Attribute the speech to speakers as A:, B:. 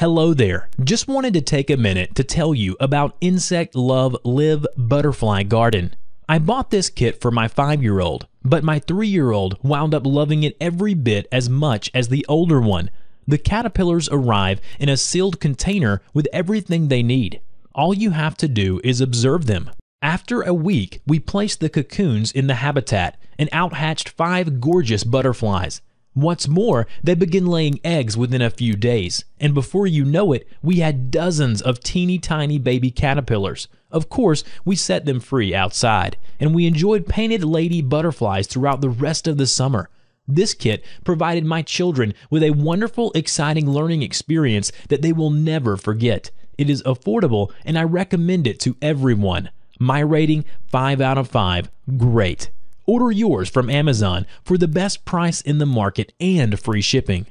A: Hello there. Just wanted to take a minute to tell you about Insect Love Live Butterfly Garden. I bought this kit for my 5-year-old, but my 3-year-old wound up loving it every bit as much as the older one. The caterpillars arrive in a sealed container with everything they need. All you have to do is observe them. After a week, we placed the cocoons in the habitat and outhatched five gorgeous butterflies. What's more, they begin laying eggs within a few days, and before you know it, we had dozens of teeny tiny baby caterpillars. Of course, we set them free outside, and we enjoyed painted lady butterflies throughout the rest of the summer. This kit provided my children with a wonderful, exciting learning experience that they will never forget. It is affordable, and I recommend it to everyone. My rating 5 out of 5 great. Order yours from Amazon for the best price in the market and free shipping.